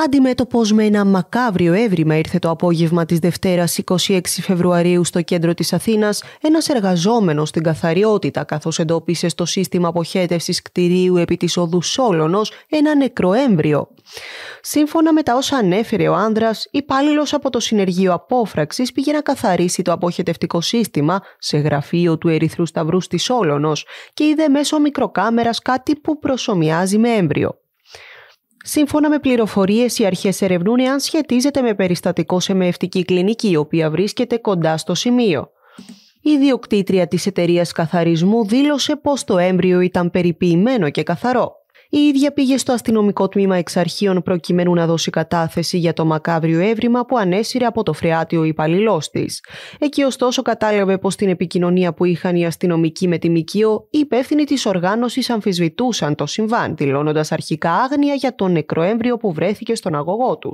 Αντιμέτωπο με ένα μακάβριο έβριμα ήρθε το απόγευμα της Δευτέρας 26 Φεβρουαρίου στο κέντρο της Αθήνας, ένας εργαζόμενος στην καθαριότητα καθώς εντόπισε στο σύστημα αποχέτευσης κτηρίου επί της οδού Σόλωνος ένα έμβριο. Σύμφωνα με τα όσα ανέφερε ο άνδρας, υπάλληλος από το Συνεργείο απόφραξης πήγε να καθαρίσει το αποχετευτικό σύστημα σε γραφείο του Ερυθρού Σταυρού στη Σόλωνος και είδε μέσω μικροκάμερας κάτι που προσωμιάζει με έμβριο. Σύμφωνα με πληροφορίες, οι αρχές ερευνούν εάν σχετίζεται με περιστατικό σε μεευτική κλινική, η οποία βρίσκεται κοντά στο σημείο. Η διοκτήτρια της εταιρείας καθαρισμού δήλωσε πως το έμβριο ήταν περιποιημένο και καθαρό. Η ίδια πήγε στο αστυνομικό τμήμα εξαρχείων προκειμένου να δώσει κατάθεση για το μακάβριο έβριμα που ανέσυρε από το φρεάτιο υπαλληλός της. Εκεί ωστόσο κατάλαβε πως την επικοινωνία που είχαν οι αστυνομικοί με τη Μικείο, οι υπεύθυνοι της οργάνωσης αμφισβητούσαν το συμβάν, δηλώνοντας αρχικά άγνοια για το νεκροέμβριο που βρέθηκε στον αγωγό τους.